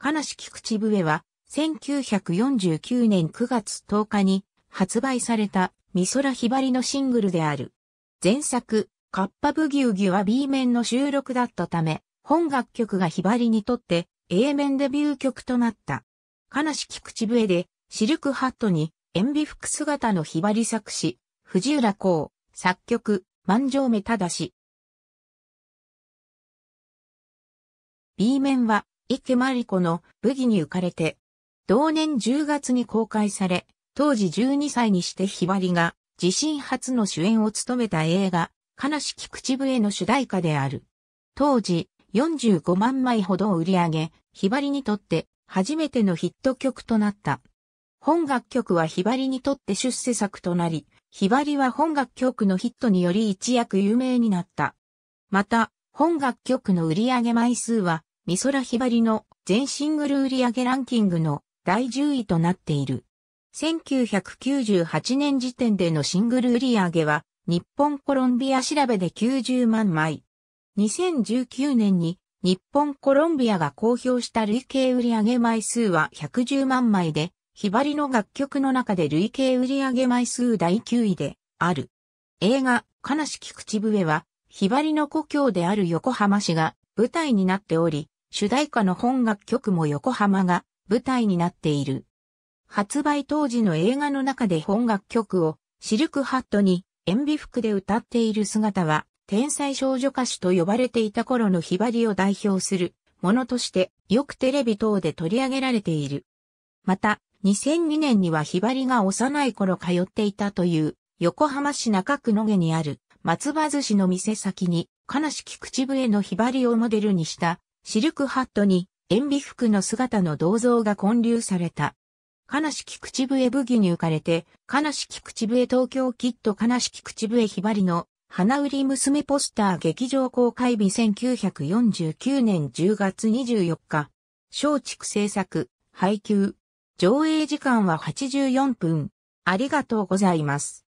悲しき口笛は、1949年9月10日に発売された美空ひばりのシングルである。前作、カッパブギウギは B 面の収録だったため、本楽曲がひばりにとって A 面デビュー曲となった。悲しき口笛で、シルクハットに、塩ビ服姿のひばり作詞、藤浦光、作曲、万丈目正し。B 面は、池真理子の武器に浮かれて、同年10月に公開され、当時12歳にしてひばりが自身初の主演を務めた映画、悲しき口笛の主題歌である。当時45万枚ほどを売り上げ、ひばりにとって初めてのヒット曲となった。本楽曲はひばりにとって出世作となり、ひばりは本楽曲のヒットにより一躍有名になった。また、本楽曲の売り上げ枚数は美空ひばりの全シングル売上ランキングの第10位となっている。1998年時点でのシングル売上は、日本コロンビア調べで90万枚。2019年に日本コロンビアが公表した累計売上枚数は110万枚で、ひばりの楽曲の中で累計売上枚数第9位である。映画、悲しき口笛は、ひばりの故郷である横浜市が舞台になっており、主題歌の本楽曲も横浜が舞台になっている。発売当時の映画の中で本楽曲をシルクハットに塩ビ服で歌っている姿は天才少女歌手と呼ばれていた頃のひばりを代表するものとしてよくテレビ等で取り上げられている。また2002年にはひばりが幼い頃通っていたという横浜市中区野毛にある松葉寿司の店先に、悲しき口笛のひばりをモデルにしたシルクハットに塩ビ服の姿の銅像が建立された。悲しき口笛武器に浮かれて、悲しき口笛東京キット悲しき口笛ひばりの花売り娘ポスター劇場公開日1949年10月24日。松竹制作、配給。上映時間は84分。ありがとうございます。